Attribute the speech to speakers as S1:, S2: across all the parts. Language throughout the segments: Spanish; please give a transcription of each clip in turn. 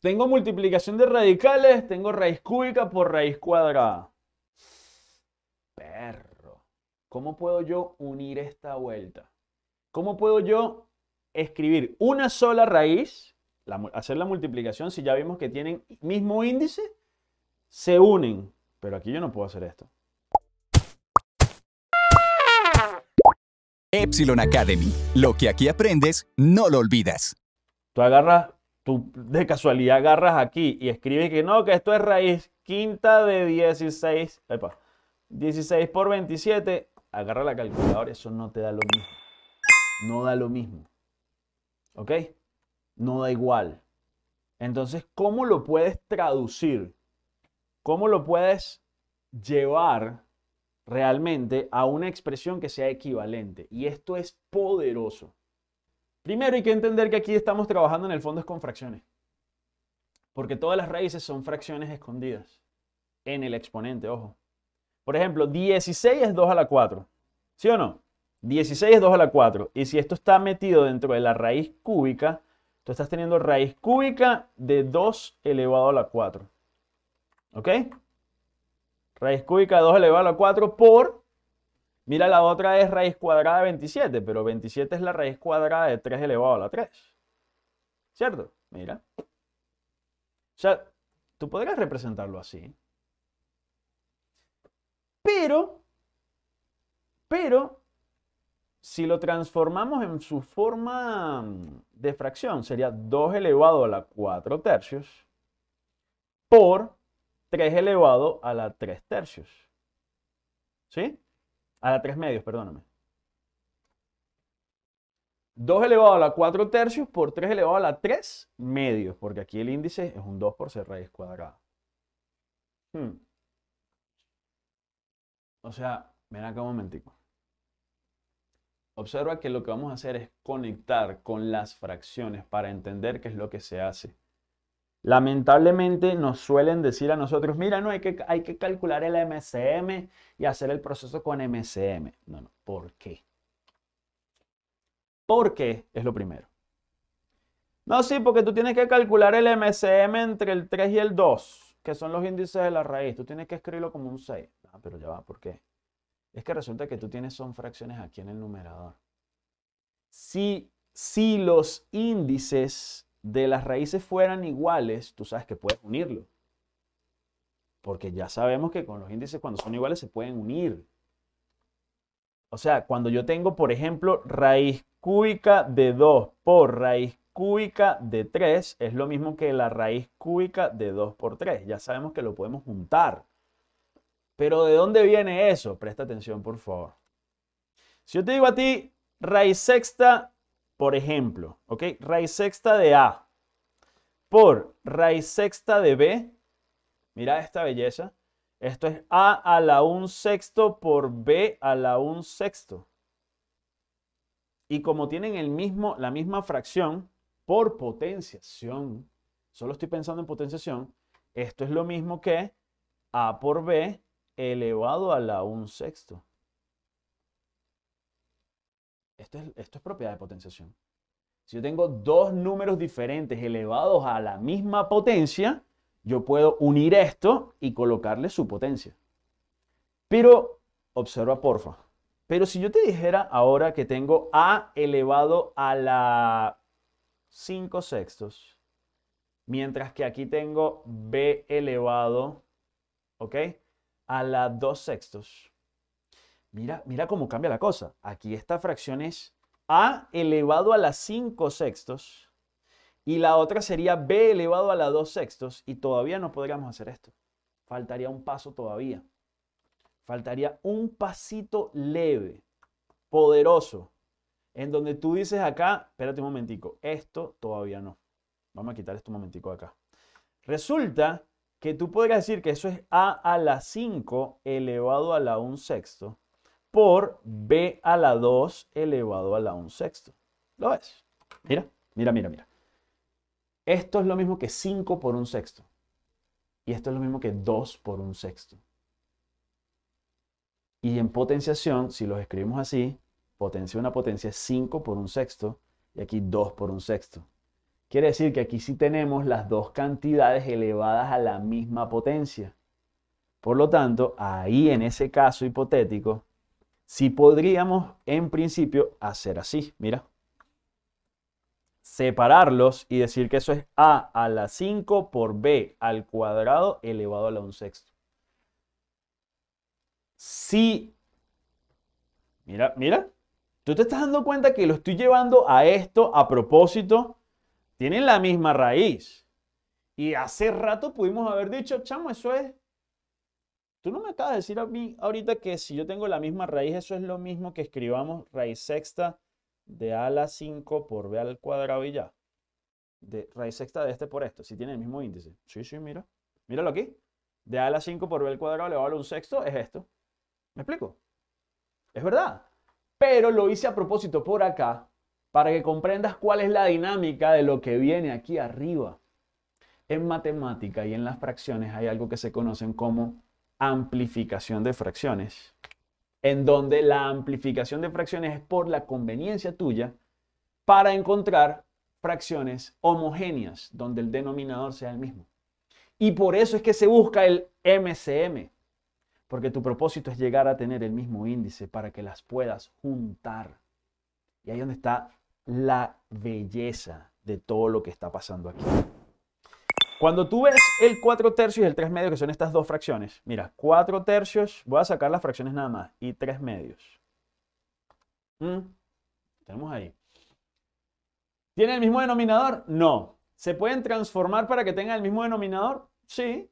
S1: Tengo multiplicación de radicales, tengo raíz cúbica por raíz cuadrada. Perro. ¿Cómo puedo yo unir esta vuelta? ¿Cómo puedo yo escribir una sola raíz, hacer la multiplicación si ya vimos que tienen mismo índice, se unen? Pero aquí yo no puedo hacer esto. Epsilon Academy. Lo que aquí aprendes, no lo olvidas. Tú agarras tú de casualidad agarras aquí y escribes que no, que esto es raíz quinta de 16, 16 por 27, agarra la calculadora, eso no te da lo mismo. No da lo mismo. ¿Ok? No da igual. Entonces, ¿cómo lo puedes traducir? ¿Cómo lo puedes llevar realmente a una expresión que sea equivalente? Y esto es poderoso. Primero hay que entender que aquí estamos trabajando en el fondo es con fracciones. Porque todas las raíces son fracciones escondidas en el exponente, ojo. Por ejemplo, 16 es 2 a la 4. ¿Sí o no? 16 es 2 a la 4. Y si esto está metido dentro de la raíz cúbica, tú estás teniendo raíz cúbica de 2 elevado a la 4. ¿Ok? Raíz cúbica de 2 elevado a la 4 por Mira, la otra es raíz cuadrada de 27, pero 27 es la raíz cuadrada de 3 elevado a la 3. ¿Cierto? Mira. O sea, tú podrías representarlo así. Pero, pero, si lo transformamos en su forma mm, de fracción, sería 2 elevado a la 4 tercios por 3 elevado a la 3 tercios. ¿Sí? A la 3 medios, perdóname. 2 elevado a la 4 tercios por 3 elevado a la 3 medios, porque aquí el índice es un 2 por c raíz cuadrada. Hmm. O sea, ven acá un momentico. Observa que lo que vamos a hacer es conectar con las fracciones para entender qué es lo que se hace. Lamentablemente nos suelen decir a nosotros, mira, no, hay que, hay que calcular el MCM y hacer el proceso con MCM. No, no, ¿por qué? ¿Por qué? Es lo primero. No, sí, porque tú tienes que calcular el MCM entre el 3 y el 2, que son los índices de la raíz. Tú tienes que escribirlo como un 6. Ah, pero ya va, ¿por qué? Es que resulta que tú tienes son fracciones aquí en el numerador. Si, si los índices de las raíces fueran iguales, tú sabes que puedes unirlo. Porque ya sabemos que con los índices cuando son iguales se pueden unir. O sea, cuando yo tengo, por ejemplo, raíz cúbica de 2 por raíz cúbica de 3, es lo mismo que la raíz cúbica de 2 por 3. Ya sabemos que lo podemos juntar. Pero ¿de dónde viene eso? Presta atención, por favor. Si yo te digo a ti raíz sexta por ejemplo, ¿ok? Raíz sexta de A por raíz sexta de B. Mira esta belleza. Esto es A a la 1 sexto por B a la 1 sexto. Y como tienen el mismo, la misma fracción por potenciación, solo estoy pensando en potenciación, esto es lo mismo que A por B elevado a la 1 sexto esto es, propiedad de potenciación. Si yo tengo dos números diferentes elevados a la misma potencia, yo puedo unir esto y colocarle su potencia. Pero, observa porfa, pero si yo te dijera ahora que tengo a elevado a la 5 sextos, mientras que aquí tengo b elevado, ¿ok? A la 2 sextos. Mira, mira cómo cambia la cosa. Aquí esta fracción es a elevado a la 5 sextos y la otra sería b elevado a la 2 sextos y todavía no podríamos hacer esto. Faltaría un paso todavía. Faltaría un pasito leve, poderoso, en donde tú dices acá, espérate un momentico, esto todavía no. Vamos a quitar esto un momentico acá. Resulta que tú podrías decir que eso es a a la 5 elevado a la 1 sexto por b a la 2 elevado a la 1 sexto. ¿Lo ves? Mira, mira, mira, mira. Esto es lo mismo que 5 por 1 sexto. Y esto es lo mismo que 2 por 1 sexto. Y en potenciación, si los escribimos así, potencia una potencia 5 por 1 sexto y aquí 2 por 1 sexto. Quiere decir que aquí sí tenemos las dos cantidades elevadas a la misma potencia. Por lo tanto, ahí en ese caso hipotético, si podríamos, en principio, hacer así, mira. Separarlos y decir que eso es A a la 5 por B al cuadrado elevado a la 1 sexto. Si, mira, mira, tú te estás dando cuenta que lo estoy llevando a esto a propósito. Tienen la misma raíz. Y hace rato pudimos haber dicho, chamo, eso es Tú no me acabas de decir a mí ahorita que si yo tengo la misma raíz, eso es lo mismo que escribamos raíz sexta de a la 5 por b al cuadrado y ya. De raíz sexta de este por esto, si tiene el mismo índice. Sí, sí, mira. Míralo aquí. De a la 5 por b al cuadrado elevado a un sexto es esto. ¿Me explico? Es verdad. Pero lo hice a propósito por acá para que comprendas cuál es la dinámica de lo que viene aquí arriba. En matemática y en las fracciones hay algo que se conocen como amplificación de fracciones, en donde la amplificación de fracciones es por la conveniencia tuya para encontrar fracciones homogéneas, donde el denominador sea el mismo. Y por eso es que se busca el MCM, porque tu propósito es llegar a tener el mismo índice para que las puedas juntar. Y ahí donde está la belleza de todo lo que está pasando aquí. Cuando tú ves el 4 tercios y el 3 medios, que son estas dos fracciones, mira, 4 tercios, voy a sacar las fracciones nada más, y 3 medios. Mm. Tenemos ahí. ¿Tiene el mismo denominador? No. ¿Se pueden transformar para que tenga el mismo denominador? Sí.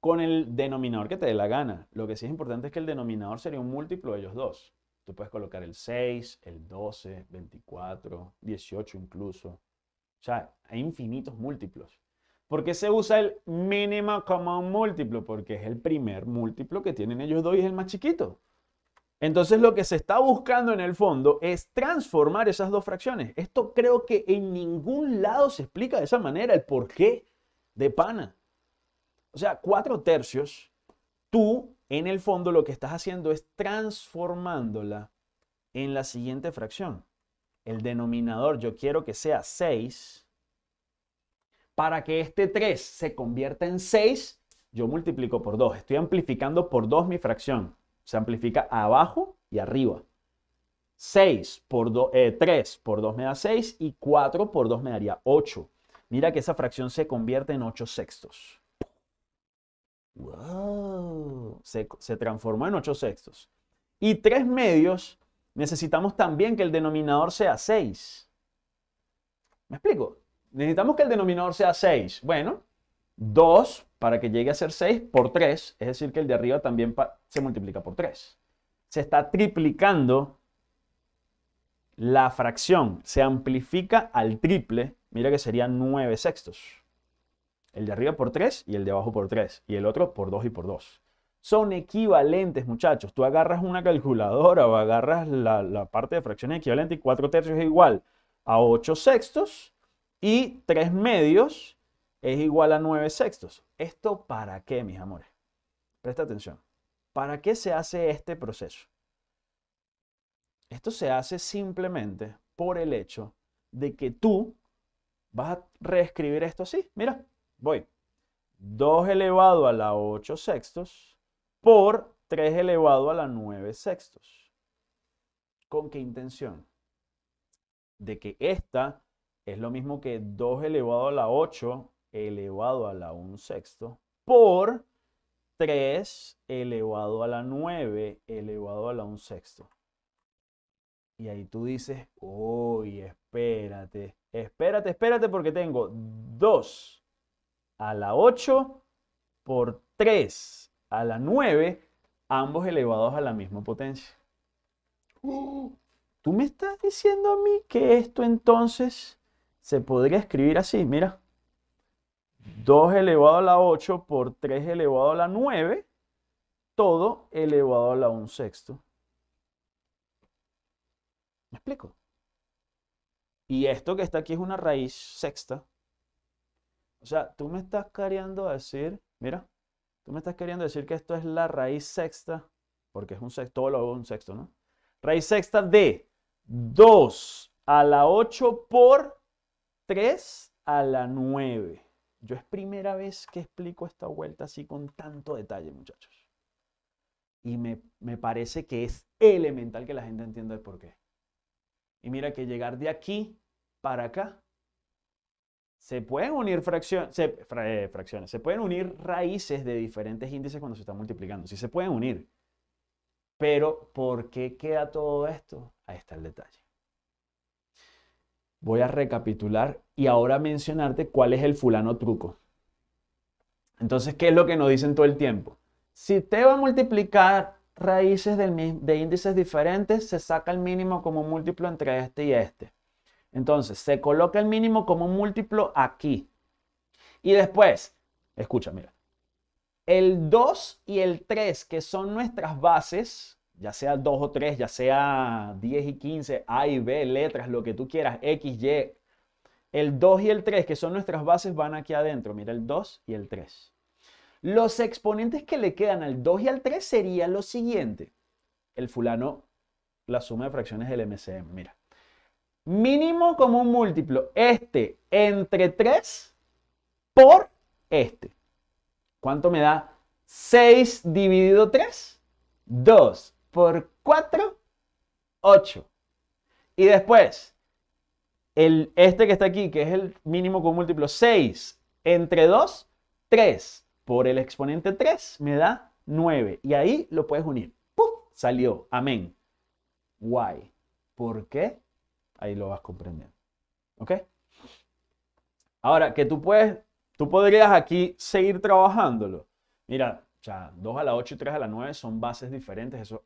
S1: Con el denominador que te dé la gana. Lo que sí es importante es que el denominador sería un múltiplo de ellos dos. Tú puedes colocar el 6, el 12, 24, 18 incluso. O sea, hay infinitos múltiplos. ¿Por qué se usa el mínimo común múltiplo? Porque es el primer múltiplo que tienen ellos dos y es el más chiquito. Entonces lo que se está buscando en el fondo es transformar esas dos fracciones. Esto creo que en ningún lado se explica de esa manera el porqué de pana. O sea, cuatro tercios, tú en el fondo lo que estás haciendo es transformándola en la siguiente fracción. El denominador yo quiero que sea 6 para que este 3 se convierta en 6, yo multiplico por 2. Estoy amplificando por 2 mi fracción. Se amplifica abajo y arriba. 6 por 2, 3 eh, por 2 me da 6 y 4 por 2 me daría 8. Mira que esa fracción se convierte en 8 sextos. ¡Wow! Se, se transformó en 8 sextos. Y 3 medios necesitamos también que el denominador sea 6. ¿Me explico? necesitamos que el denominador sea 6. Bueno, 2 para que llegue a ser 6 por 3, es decir, que el de arriba también se multiplica por 3. Se está triplicando la fracción, se amplifica al triple, mira que serían 9 sextos. El de arriba por 3 y el de abajo por 3, y el otro por 2 y por 2. Son equivalentes, muchachos. Tú agarras una calculadora o agarras la, la parte de fracción equivalente y 4 tercios es igual a 8 sextos y 3 medios es igual a 9 sextos. ¿Esto para qué, mis amores? Presta atención. ¿Para qué se hace este proceso? Esto se hace simplemente por el hecho de que tú vas a reescribir esto así. Mira, voy. 2 elevado a la 8 sextos por 3 elevado a la 9 sextos. ¿Con qué intención? De que esta es lo mismo que 2 elevado a la 8 elevado a la 1 sexto por 3 elevado a la 9 elevado a la 1 sexto. Y ahí tú dices, uy, espérate, espérate, espérate porque tengo 2 a la 8 por 3 a la 9, ambos elevados a la misma potencia. Tú me estás diciendo a mí que esto entonces se podría escribir así, mira. 2 elevado a la 8 por 3 elevado a la 9, todo elevado a la 1 sexto. ¿Me explico? Y esto que está aquí es una raíz sexta. O sea, tú me estás queriendo decir, mira, tú me estás queriendo decir que esto es la raíz sexta, porque es un sexto, todo lo hago un sexto, ¿no? Raíz sexta de 2 a la 8 por 3 a la 9. Yo es primera vez que explico esta vuelta así con tanto detalle, muchachos. Y me, me parece que es elemental que la gente entienda el porqué. Y mira que llegar de aquí para acá se pueden unir fracciones, se, eh, fracciones, se pueden unir raíces de diferentes índices cuando se están multiplicando. Sí se pueden unir. Pero, ¿por qué queda todo esto? Ahí está el detalle voy a recapitular y ahora mencionarte cuál es el fulano truco. Entonces, ¿qué es lo que nos dicen todo el tiempo? Si te va a multiplicar raíces de índices diferentes, se saca el mínimo como múltiplo entre este y este. Entonces, se coloca el mínimo como múltiplo aquí. Y después, escucha, mira, el 2 y el 3, que son nuestras bases, ya sea 2 o 3, ya sea 10 y 15, A y B, letras, lo que tú quieras, X, Y. El 2 y el 3, que son nuestras bases, van aquí adentro. Mira, el 2 y el 3. Los exponentes que le quedan al 2 y al 3 serían lo siguiente. El fulano, la suma de fracciones del MCM, mira. Mínimo común múltiplo, este entre 3 por este. ¿Cuánto me da? 6 dividido 3, 2 por 4, 8. Y después, el, este que está aquí, que es el mínimo con múltiplo 6, entre 2, 3. Por el exponente 3 me da 9. Y ahí lo puedes unir. ¡Puf! Salió. Amén. Guay. ¿Por qué? Ahí lo vas comprendiendo. ¿Ok? Ahora, que tú puedes, tú podrías aquí seguir trabajándolo. Mira, o sea, 2 a la 8 y 3 a la 9 son bases diferentes. Eso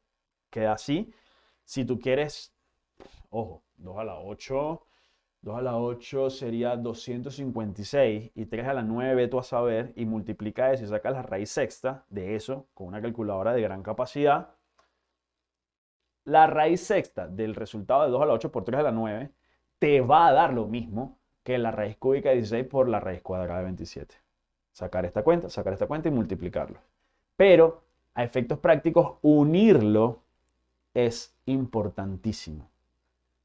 S1: queda así. Si tú quieres, ojo, 2 a la 8, 2 a la 8 sería 256 y 3 a la 9, tú a saber, y multiplica eso y saca la raíz sexta de eso con una calculadora de gran capacidad. La raíz sexta del resultado de 2 a la 8 por 3 a la 9 te va a dar lo mismo que la raíz cúbica de 16 por la raíz cuadrada de 27. Sacar esta cuenta, sacar esta cuenta y multiplicarlo. Pero a efectos prácticos, unirlo es importantísimo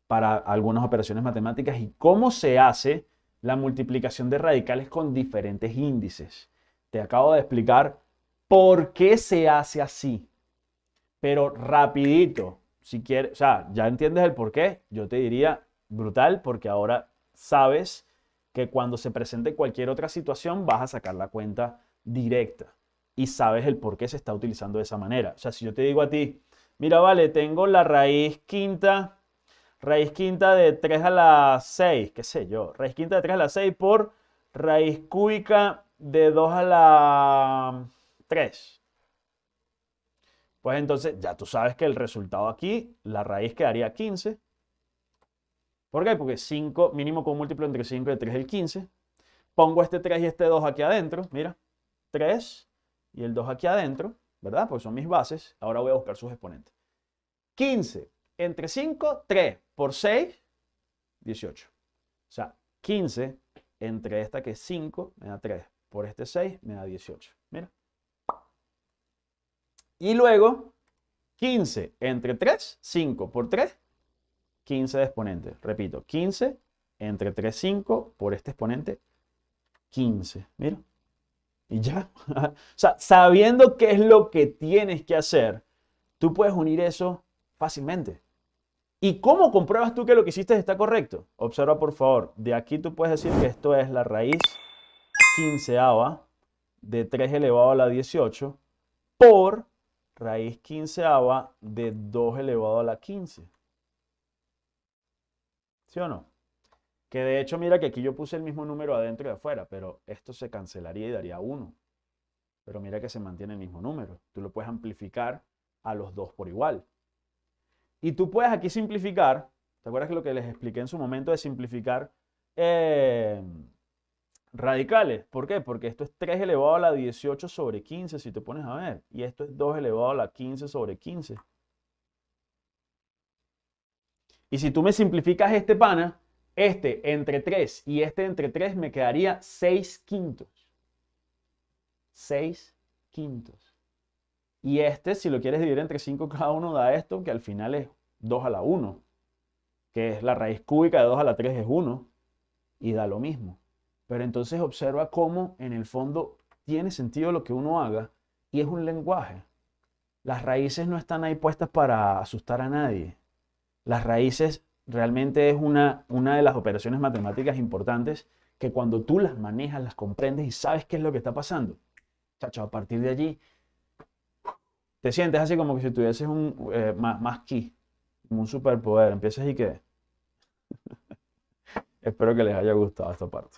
S1: para algunas operaciones matemáticas y cómo se hace la multiplicación de radicales con diferentes índices. Te acabo de explicar por qué se hace así, pero rapidito, si quieres, o sea, ya entiendes el por qué, yo te diría brutal porque ahora sabes que cuando se presente cualquier otra situación vas a sacar la cuenta directa y sabes el por qué se está utilizando de esa manera. O sea, si yo te digo a ti, Mira, vale, tengo la raíz quinta, raíz quinta de 3 a la 6, qué sé yo, raíz quinta de 3 a la 6 por raíz cúbica de 2 a la 3. Pues entonces ya tú sabes que el resultado aquí, la raíz quedaría 15. ¿Por qué? Porque 5, mínimo con múltiplo entre 5 y 3 es el 15. Pongo este 3 y este 2 aquí adentro, mira, 3 y el 2 aquí adentro. ¿verdad? Porque son mis bases. Ahora voy a buscar sus exponentes. 15 entre 5, 3 por 6, 18. O sea, 15 entre esta que es 5 me da 3 por este 6 me da 18. Mira. Y luego 15 entre 3, 5 por 3, 15 de exponente. Repito, 15 entre 3, 5 por este exponente, 15. Mira. Y ya, o sea, sabiendo qué es lo que tienes que hacer, tú puedes unir eso fácilmente. ¿Y cómo compruebas tú que lo que hiciste está correcto? Observa, por favor, de aquí tú puedes decir que esto es la raíz quinceava de 3 elevado a la 18 por raíz quinceava de 2 elevado a la 15. ¿Sí o no? Que de hecho, mira que aquí yo puse el mismo número adentro y afuera, pero esto se cancelaría y daría 1. Pero mira que se mantiene el mismo número. Tú lo puedes amplificar a los dos por igual. Y tú puedes aquí simplificar. ¿Te acuerdas que lo que les expliqué en su momento de simplificar em, radicales? ¿Por qué? Porque esto es 3 elevado a la 18 sobre 15, si te pones a ver. Y esto es 2 elevado a la 15 sobre 15. Y si tú me simplificas este pana, este entre 3 y este entre 3 me quedaría 6 quintos. 6 quintos. Y este, si lo quieres dividir entre 5 cada uno, da esto, que al final es 2 a la 1, que es la raíz cúbica de 2 a la 3 es 1, y da lo mismo. Pero entonces observa cómo en el fondo tiene sentido lo que uno haga y es un lenguaje. Las raíces no están ahí puestas para asustar a nadie. Las raíces realmente es una, una de las operaciones matemáticas importantes que cuando tú las manejas, las comprendes y sabes qué es lo que está pasando, chacho, a partir de allí te sientes así como que si tuvieses un eh, más, más como un superpoder, empiezas y que... Espero que les haya gustado esta parte.